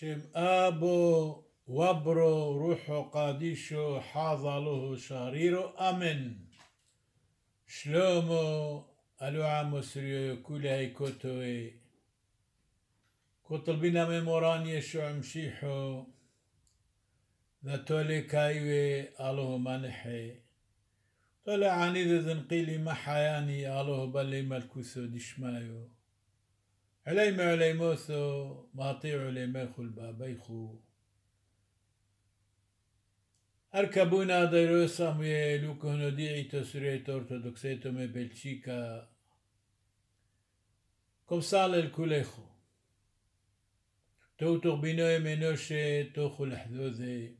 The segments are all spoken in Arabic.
شم آبو وبرو روحو قاديشو حاضلوه شاريرو أمن شلومو ألو عمو سريو كلهي كتوي كطلبنا ميموران يشو عمشيحو ذاتولي كايوي ألوه منحي طلع عنيد ذنقيلي محياني ألوه بلي ملكوسو دشمايو عليما طيع ماطيع عليماخو البابيخو أركبونا ديروسا مي لوكونو ديعيتو سوريتو أرثوذكسيتو مي بلشيكا كم سال الكوليخو تو تغبينو منوشي توخو الحذوذي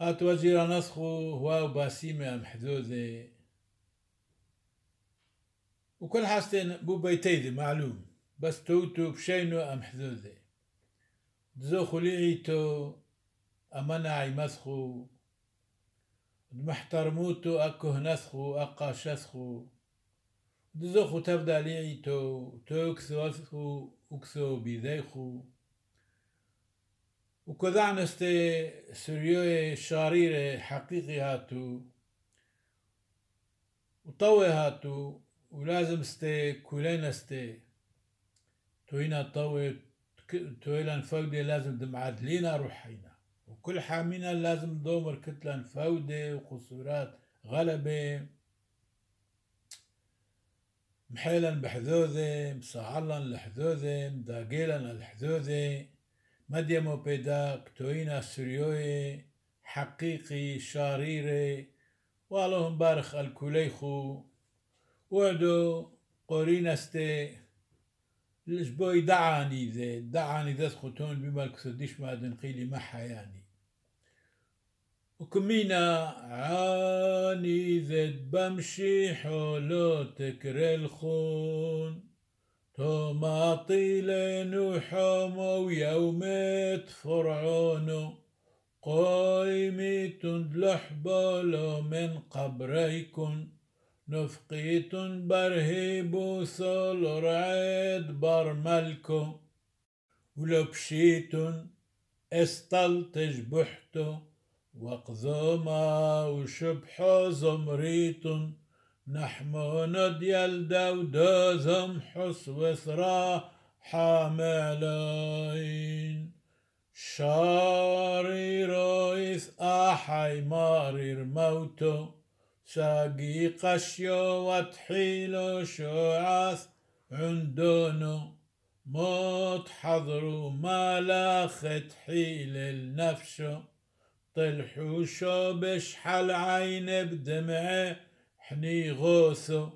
هات وزير نسخو هو باسيمة محذوذي وكل بو بوبيتيدي معلوم بس توتو بشينو أم حذوذي دزوخو ليعيتو أمنا مسخو محترموتو أكو نسخو أقا شسخو دزوخو تبدا ليعيتو توكسو أسخو أكسو بيذيخو وكذعنستي سريوي شاريري حقيقي هاتو وطوي هاتو ولازم ستي كلنا ستي توينا طوي تويلا فودي لازم دمعات لينا روحينا وكل حامينا لازم دومر كتلا فودي وقصورات غلبة محيلا بحذوذي مصعلا لحذوذي مداقيلا لحذوذي مديمو بيداك توينا سريوي حقيقي شاريري والله مبارخ الكوليخو قرينا قورينا ستي الجبوي دعاني ذي دعاني ذات خطون بما كسديش ما دنقيلي ما يعني وكمينا عاني زد بمشي حولو تكر الخون طماطي لنو حمو يومت فرعونو تندلح بالو من قبريكن نفقيتن برهيبو صلر عيد بر ملكو بشيتن استلتج بحتو وقزوما وشبحو زمريتن نحمو دو دوزم حس وثرا حاملين شاري رويس أحي مارير موتو ساقي قشيو وتحيلو شعاث عندونو موت حضرو ما لاخت حيل النفسو طلحو شو بشحل عين بدمعه حني غوثو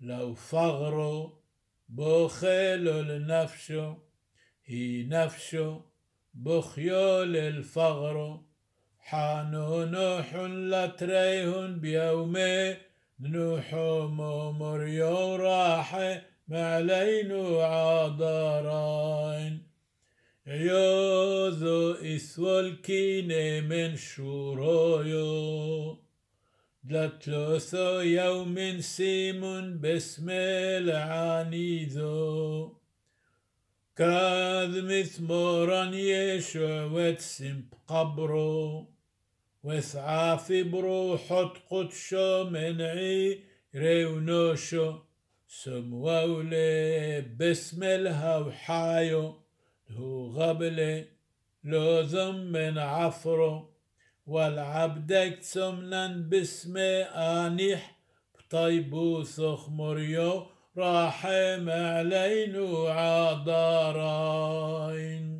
لو فغرو بوخيلو لنفشو هي نفسو بخيول الفغرو حانون حلت بيومي بيومه مومر ممر راح معلين عذرين يوزو إسول الكينة من شورويو دلتلوسو يوم سيمون باسم العنيذو كاذ مثمرا يشو واتسم قبرو وسعافي بروحو تقدشو من عيري ونوشو سموا باسم الهو حايو هو غبلي لو ذم من عفرو والعبدك سمنن بسمي آنيح بطيبو سخمريو راحم علينا عذارين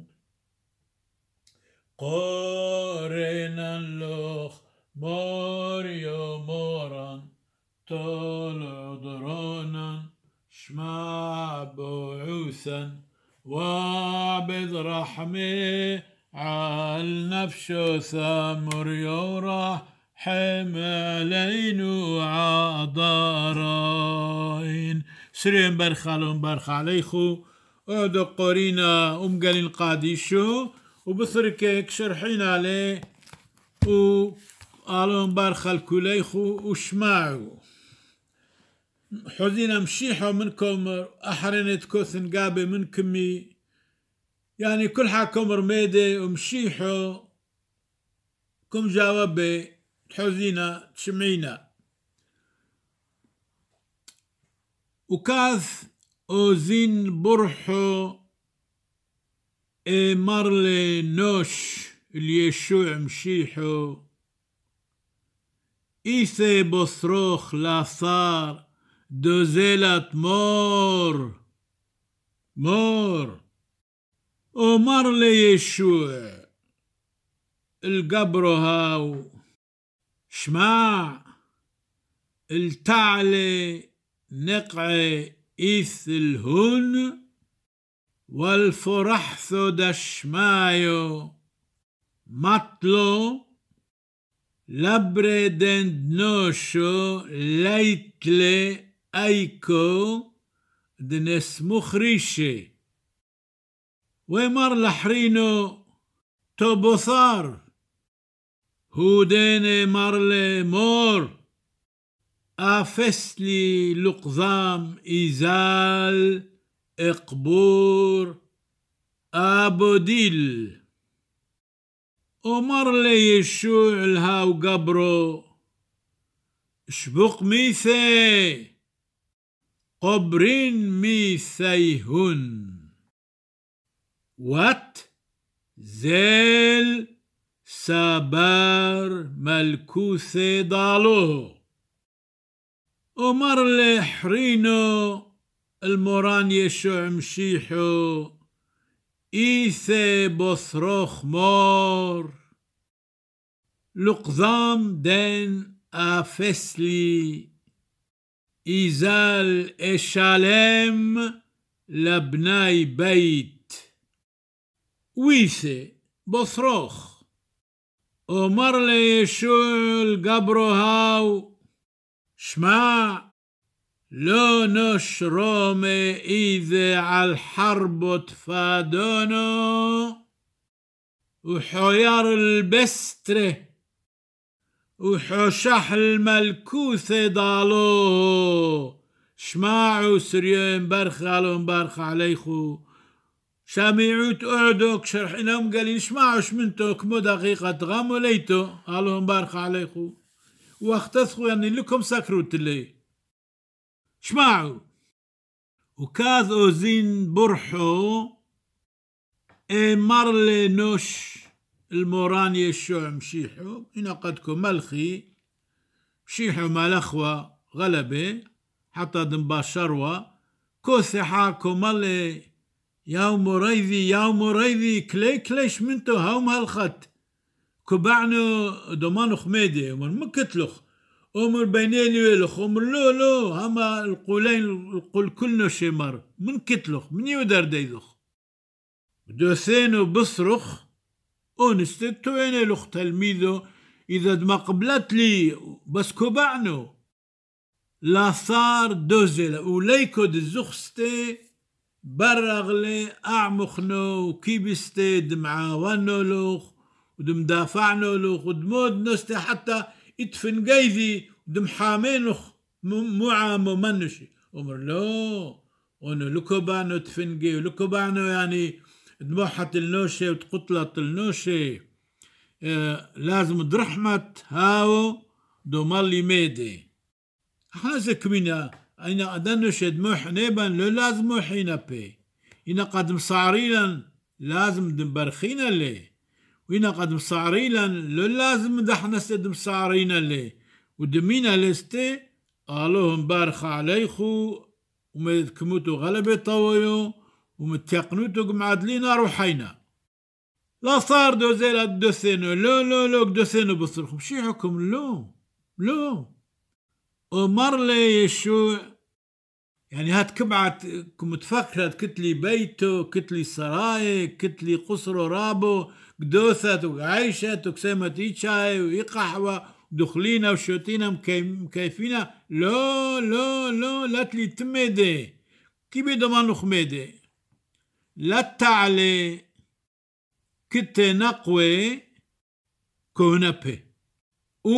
قارنا لوخ مور موران طال درانا شمع بعوثا وعبد رحمي على نفسه يورا حم علينا عذارين سريم برخالون برخاليخو عليخو قرينا أم قلن قادشو وبصرك شرحين عليه وقالوا بارخ الكليخ وشمعوا حزين مشيحو منكم أحرنت كوثن قابي منكمي يعني كل حاكم رميدي ومشيحو كم جاوبي حزينة تشمعينا وكاث وزين برحو مارلي نوش ليشوع مشيحو ايسي بصروخ لاثار دوزيلات مور مور ومر لي يشوع القبرو هاو شماع التعلي نقعي إيث الهون والفرحث دشمايو مطلو لبر دندنوشو ليتلي ايكو دنس مخريشي ومر لحرينو توبوثار هودين مارلي مور افسلي لقظام إزال اقبور ديل ومر لي يشوع لها وقبرو شبق ميثي قبرين ميثيهن وات زيل سابار ملكوثي ضالو ومر حرينو المران يشوع مشيحو إيثي بصروخ مور لقظام دين أفسلي إزال إشالم لبناي بيت ويثي بصروخ أمر لي ليشوع القبر هاو شمع لو نش رومي إذا عالحرب تفادونو وحيار البستر وحشح الملكوث ضالوه شماعو سريان برخ عليهم برخ عليخو سمعوا تقعدوا شرحينهم قالين شماعو شمنتو كمو دقيقة تغامو ليتو قالوا برخ عليخو واختثقوا يعني لكم سكروت اللي شمعو وكاذ أوزين برحو اي مارلي نوش الموراني الشوع مشيحو هنا قدكم ملخي مشيحو مالخوة غلبة حتى دنبا شروة كوثي حاكو مالي ياو ريذي ياو ريذي كلي كليش منتو هاو مالخت كبعنو دومانو خميدي ومن مكتلخ أمر بينالي والخ أمر لو لو هما القولين القول كلنا شمر من كتلخ من يودر ديلخ دوثينو بصرخ اونستتو انا لخ تلميذو إذا ما قبلت لي بس كبعنو لا صار دوزل وليكو دزخستي برغلي أعمخنو كيبستي دمعاونو لوخ ودمدافعنو لوخ ودمود نستي حتى اتفن جايذي مو عامو منشي أمر لو ونو لكوبانو تفنجي ولكوبانو يعني دموحت النوشي وتقتلت النوشي آه لازم درحمت هاو دو مالي ميدي احنا زكمينا اينا ادنوش دموح نيبان لو لازم حينا بي انا قد مصاريلا لازم دمبرخينا لي وإنا قد مصاريلا لو لازم دحنا سيد مصارينا لي ودمينا لستي قالوهم بارخ عليخو وما يذكموتو غلبي طويو ومتيقنوتو معادلينا روحينا لا صار دو زيلا دو لو لو لو دو سينو بصرخم شي حكم لو لو ومر لي يشوع يعني هات كبعت كم كتلي بيته كتلي سراي كتلي قصره رابو قدوثت وعيشت وكسيمت إيشاي وإقحوة دخلينا وشوتينا مكيفينا لا لا لا لا تمدي كي ما نخمدي لا تعلي كونا بي و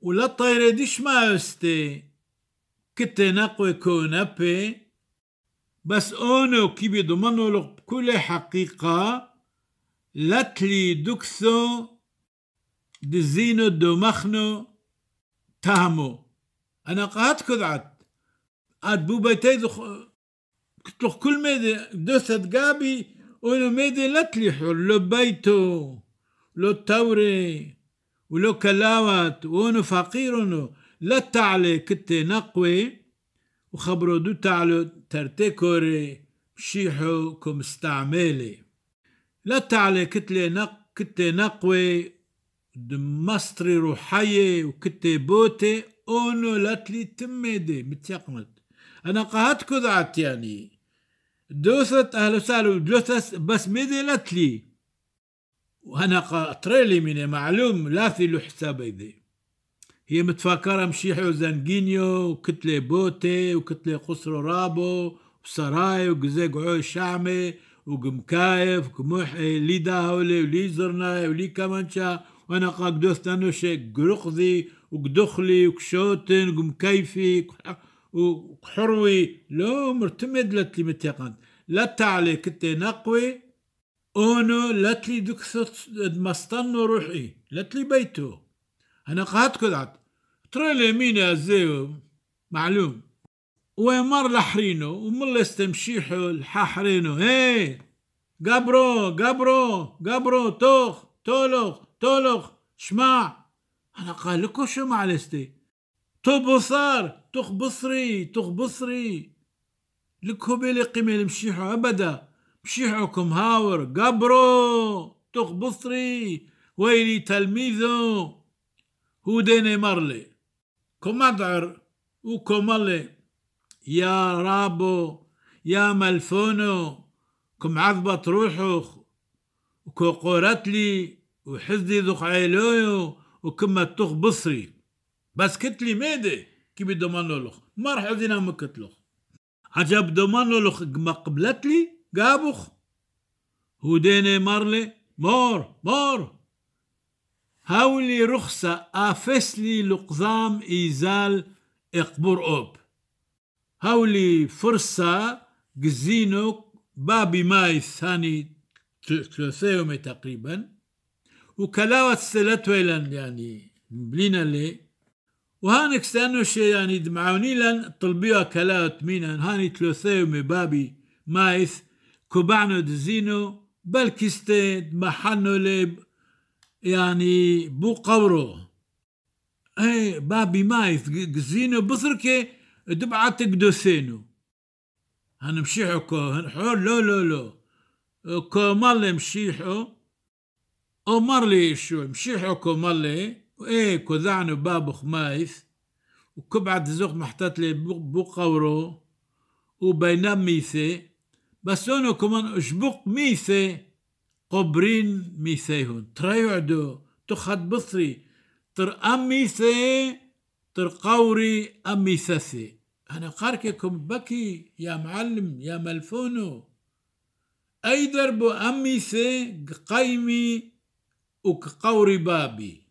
ولا طيرة ديش ما استي كونا بي بس اونو كي بضمنوا بكل حقيقة تلي دكثو دزينو دومخنو تهمو انا قات كذعت اد بيتي دخ كل ميدي دوست قابي ولو ميدي لا تليحو لو بيتو لو توري ولو كلاوات وانو فقيرونو لا تعلي كتي نقوي وخبرو دو تعلو ترتكوري شيحو كمستعملي لا تعلي كتلي نق كتي نقوي دمستري روحية وكتابوتي اونو لاتلي تميدي متيقمت انا قهت كذعت يعني دوثت اهل وسهلا ودوثت بس ميدي لاتلي وانا قطريلي مني معلوم لا في له حساب ايدي هي متفاكرة مشيحي وزنجينيو وكتلة بوتي وكتلة قصر رابو وسراي وقزيق عوي شعمي وقمكايف وقموح لي داهولي ولي زرناي ولي كمانشا وانا قا قدوث نوشك قرقذي وقدخلي وكشوتن ومكيفي وحروي لو مرتمد لتلي متيقن لا تعلي كتي نقوي اونو لتلي دكثت مستن روحي لتلي بيتو انا قاعد كدعت ترى مين يا زيو معلوم ومر لحرينو ومل استمشيحو لححرينو هي قبرو قبرو قبرو توخ تولوخ تولخ شمع انا قال لكم شو معلستي تخ بصري لكو بيلي لقيمة مشيحو أبدا مشيحوكم هاور قبرو بصري ويلي تلميذو هو ديني مرلي كمدعر وكمالي يا رابو يا ملفونو كم عذبة روحو وكو قرتلي وحزدي ذو خعيلويو وكما تخ بصري بس كتلي ميدي كي بدومان لولوخ ما راح مكتلوخ عجب بدومان لولوخ ما قبلتلي قابوخ هوديني مارلي مور مور هاولي رخصة آفسلي لقزام إيزال إقبر أوب هاولي فرصة قزينو بابي ماي الثاني ثلاثة يومي تقريباً وكلاوة ثلاث ويلان يعني بلينا لي وهانك شي يعني دمعوني لن طلبيها كلاوة مينا هاني تلوثيو مبابي مايث كوبعنو دزينو كيستي دمحنو لي يعني بو قورو اي بابي مايث قزينو بثركي دبعتك دوثينو هنمشيحو كو هنحور لو لو لو كو مال مشيحو لي شو مشي המשיחו לי, وإيه كذعني בבו خمايث وكبعد زوخ محتات لي بقورو وبينام ميثي بس اونو كمان أشبق ميثي قبرين ترى يعدو تخد بصري تر أميثي تر قوري أميثثي انا قارككم بكي يا معلم يا ملفونو اي دربو أميثي قيمي وكقوري بابي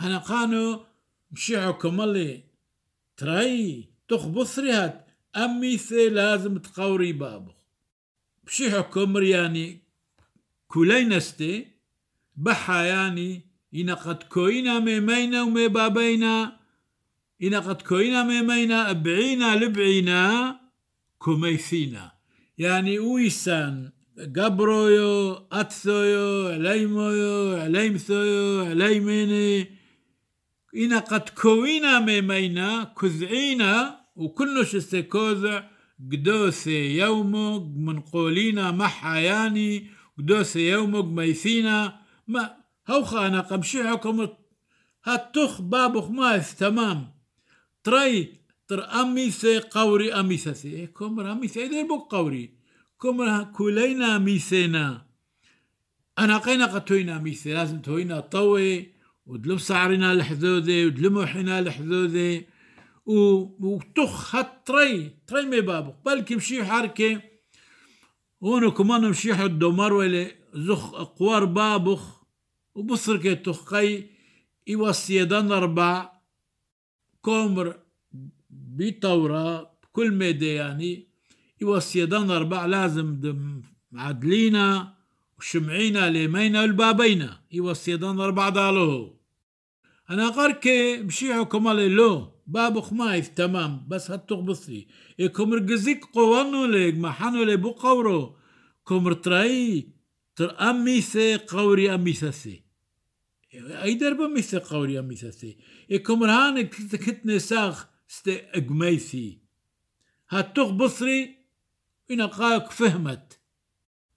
أنا قانو مشيعو كمالي تراي تخ بصريهات أمي سي لازم تقوري بابو مشيعو كمرياني كولينستي بحياني إنا قد كوينا ميمينا ومي بابينا إن قد كوينا ميمينا أبعينا لبعينا كميثينا يعني ويسان قبرويو أتثويو عليمويو عليمثويو عليميني إنا قد كوينا ميمينا كذعينا وكلش استكوزع قدوسي يومك منقولينا محاياني قدوسي يومك ميثينا ما هوخا أنا قمشيحكم هاتوخ بابوخ ماث تمام تري تر أميسي قوري أميثي كومر أميسي إذا بوك قوري كما كلينا ميثينا أنا قينا قد توينا ميثي لازم توينا طوي ودلم سعرنا الحذوذي ودلمو حنا الحذوذي وتخ هات تري تري مي بابو بالك مشي حركة هونو كمان مشي حد دومار ولا زخ قوار بابوخ وبصر كي تخقي يوصي دان أربع كومر بيتورا كل ميدياني يعني ايوا السيدان أربع لازم معدلينا وشمعينا ليمينا والبابينا ايوا السيدان أربع دالو انا بشي حكم كمال لو باب خمايف تمام بس هتغبصي يكم رقزيك قوانو ليك محانو لي بو قورو كم رتراي تر أميسي قوري اميثسي اي دربا ميثي قوري اميثسي يكم رهانك كتنساخ ستي اقميثي هتغبصري بصري إن قاك فهمت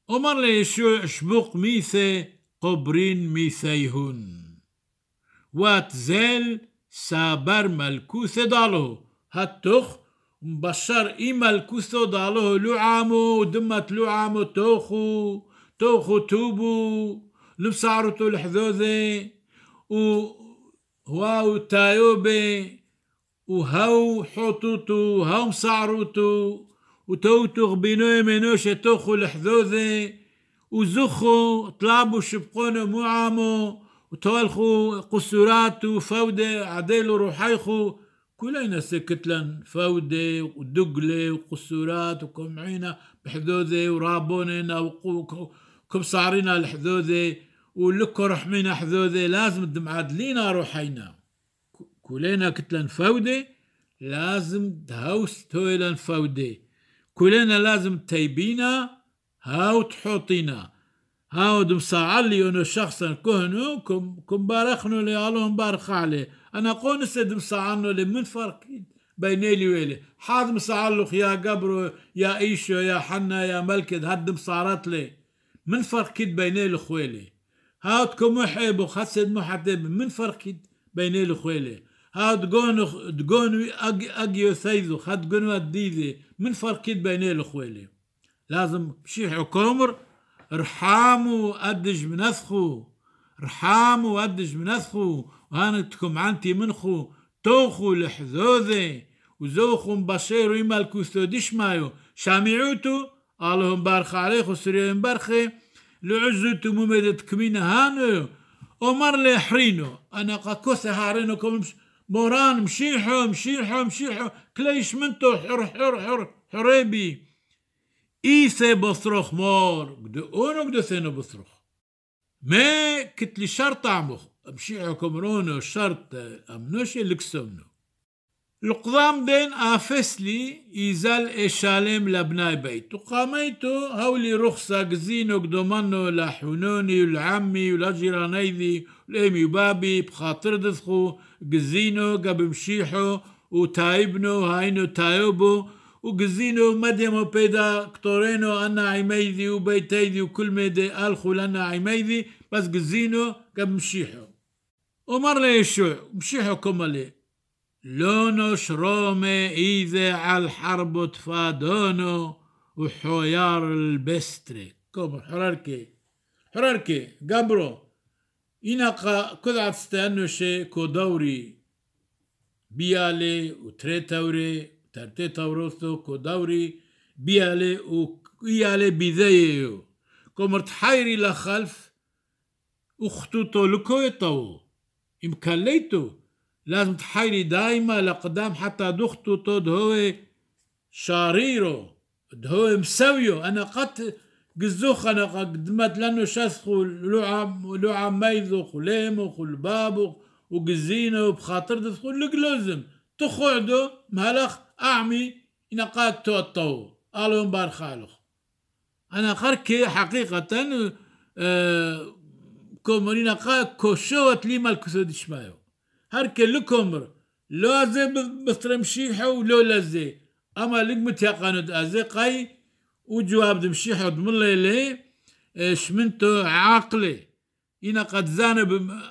أمر ليشوع شبوق ميثة قبرين ميثيهن واتزال سابر ملكوث دالو هاتوخ مبشر إي ملكوث دالو لعامو دمت لعامو توخو توخو توبو لبسعرتو الحذوذي و هواو تايوبي وهو حطوتو هاو مسعروتو وتوتغ بينو منوش توخو لحذوذي وزخو طلابو شبقونو معامو وتوالخو قصوراتو فودي عديلو روحايخو كلنا سكتلن فودي ودقلة وقصورات وكمعينا ورابونينا وكم وكبصارينا لحذوذي ولكو رحمينا حذوذي لازم تمعدلينا لينا روحينا كلنا كتلن فودي لازم تهوس تويلن فودي كلنا لازم تيبينا هاو تحوطينا هاو دمصاعلي انو شخصا كهنو كم كم بارخنو لي الله مبارخ عليه انا قونس دمصاعنو لي من فرقين بيني لي ويلي حاد مصاعلوخ يا قبرو يا ايشو يا حنا يا ملكد هاد مصارت لي من فرقين بيني لي خويلي هاو تكم محيبو خسد محتب من فرقين بيني لي خويلي ها تقونو تقونو اج اجيو سيزو خد تقونو الديزي من فرقيت بيني الخويلي لازم بشي حكومر رحامو أدج منسخو رحامو أدج منسخو وهانتكم عنتي منخو توخو لحذوذي وزوخو مبشيرو ويمالكو الكوستوديش مايو شامعوتو اللهم بارخ عليك وسريع برخي لعزوتو ممدت كمين هانو ومر لحرينو أنا قاكوسي هارينو كومش موران مشيحو مشيحو مشيحو كليش منتو حر حر حر حريبي إيسي بصرخ مور قد أونو قد سينو بصرخ ما كتلي شرط عمخ مشيحو كمرونو شرط أمنوشي لكسمنو القضام دين آفسلي إيزال إشالم لبناي بيت وقاميتو هولي رخصة قزينو قدو لحنوني والعمي والأجيرانيذي لامي بابي بخاطر دثخو قزينو قبل مشيحو وتايبنو هاينو تايبو وقزينو مديمو بيدا كتورينو انا عميدي وبيتيدي وكل ميدي الخو لنا عميدي بس قزينو قبل مشيحو ومر لي شو مشيحو كمالي لونو شرومي إذا عالحرب تفادونو وحيار البستري كوم حراركي حراركي قبرو إنقا كذا عتستانو شي كو دوري بيالي وتري توري ترتي توروثو كو دوري بيالي ويالي بيذيو كو مرتحيري لخلف وخطوطو لكويتو إمكاليتو لازم تحيري دايما لقدام حتى دخطوطو دهوي شاريرو دهوي مسويو أنا قد قزوخ أنا قدمت لأنه شسخوا لعم لعم ميزوخ وليموخ والبابوخ وقزينه وبخاطر تدخل لازم تخعدو مهلخ أعمي نقات تو قالوا بار خالخ أنا خركي حقيقة أه كومرينا قا كوشوت لي مال كسود شمايو هرك لكمر لازم بسترمشيحه ولو لازي اما لقمت يا قانود ازي قاي وجواب عبد المشيح يضمن لي شمنتو عاقلي إنا قد زانب بم...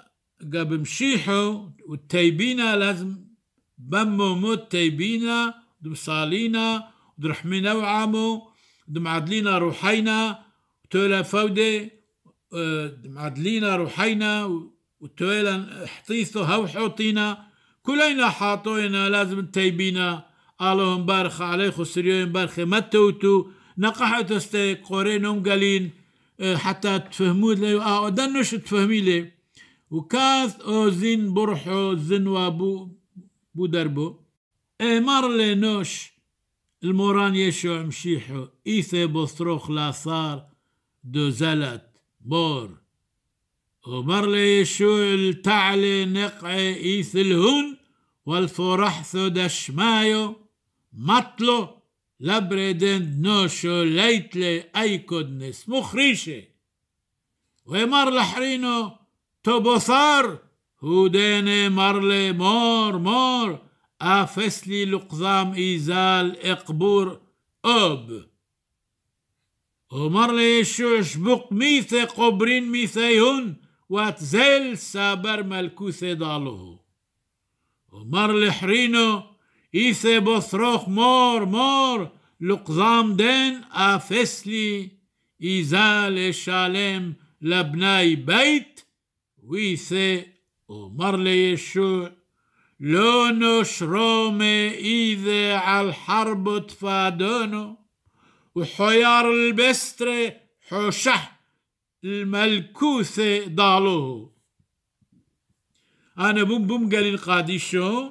بمشيحو والتايبينا لازم بمو موت تايبينا دمصالينا درحمينا وعامو دمعدلينا روحينا تولا فودي إيه، دمعدلينا روحينا وتويلا حطيثو هاو حوطينا كلنا حاطوينا لازم تايبينا قالوا مبارخ عليكم سريو مبارخ ما توتو تستي قوري نوم قالين حتى تفهموا لي اه دنش تفهمي لي وكاث او زين برحو زين وابو بو دربو امر اه، لي نوش الموران يشو مشيحو ايثي بصروخ لاثار دو زلت بور ومر لي يشو التعلي نقعي ايث الهون والفرح ثو دشمايو مطلو لبردن نوشو ليتلي أيكودنس مخريشي ومر لحرينو توبوثار هودين مرلي مور مور أفسلي لقزام إيزال إقبور أب ومر لي شوش بق ميثة قبرين ميثيهن واتزل سابر ملكوثة دالوه ومر لحرينو إيثي بصرخ مور مور لقزام دين أفس لي إذا لشالم لبناي بيت ويثي أمر لي يشوع لو نشروم إذا على الحرب تفادونو وحيار البستر حوشه الملكوثة ضالوه أنا بوم بوم قال القاديشو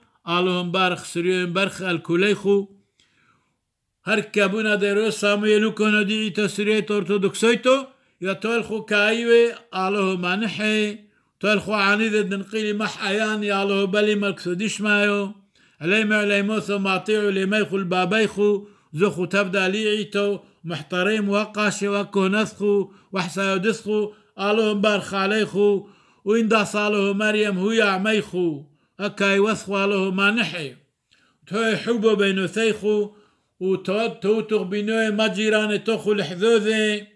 قالوا امبارخ سريو امبارخ الكوليخو هر كابونا ديرو سامويلو كونو ديتا سريت أرثوذكسيتو يا تولخو كايوي قالوا مانحي تولخو عنيد الدنقيلي مح أيان يالو بلي ملكسوديش مايو عليما عليموثو ماطيعو ليميخو البابيخو زخو تبدا ليعيتو محترم وقاشي وكو نثخو وحسا يدسخو قالوا امبارخ عليخو وإن دا صالو مريم هو يا عميخو أكاي وثوى له ما نحي توي حبو بينو ثيخو وتود توتغ بينو ما توخو تخو لحذوذي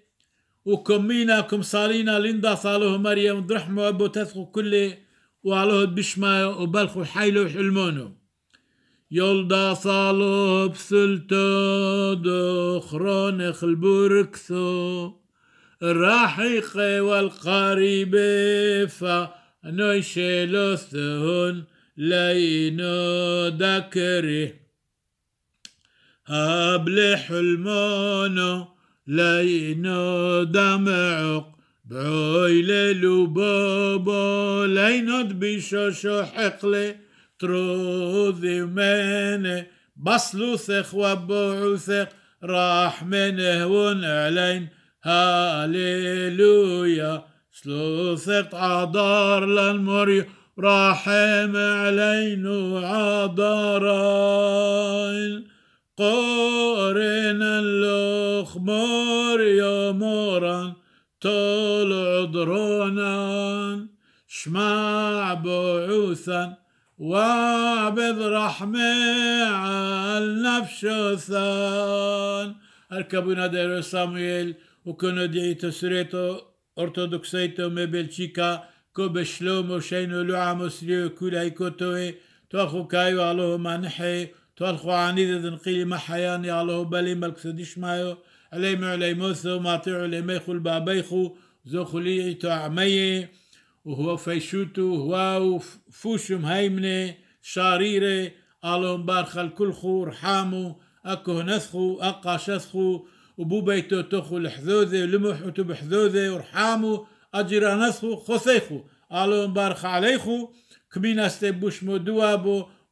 وكمينا كم صالينا لندا صالوه مريم درحمو أبو تثخو كله وعلوه بشما وبلخو حيلو حلمونو يلدا صالو بسلتو دخرون خلبوركسو الراحيق والقريب فنوشي ثهون لين ذكري هابل حلمانه لين دمعق بعويل لبابا لينود بشاشو حقلي تروذي مني بصلو ثخ وبعوثق راح منه ونعلين هاليلويا سلوثت عدار للمريو رحم علينا عذرايل قارنا الأخبار يا مورا طول عذرنا شمع بعوثا وعبد رحمة على ثان أركبوا ديرو سامويل وكانوا دي تسريتو أرثوذكسيتو مبلشيكا شلومو شينو عموس ليو كولاي كوتوي توخو كايو علوه ما توخو عنيد دنقيل ما حياني علوه بالي ملك سديش مايو عليمو عليموثو ماطيعو عليميخو البابيخو زوخو ليعي عمي وهو فيشوتو هواو فوشم هيمني شاريري علوهم بارخل كلخو رحامو اكو نسخو اقا شسخو وبو بيتو توخو الحذوذة ولمحو تبحذوذي ورحامو اجرانس خو خوسی خو آلو بر خالی خو کمین است بوش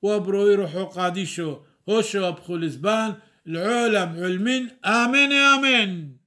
و بروی روحو قادی شو هوش و بخولیزبان العلم علمین آمین آمین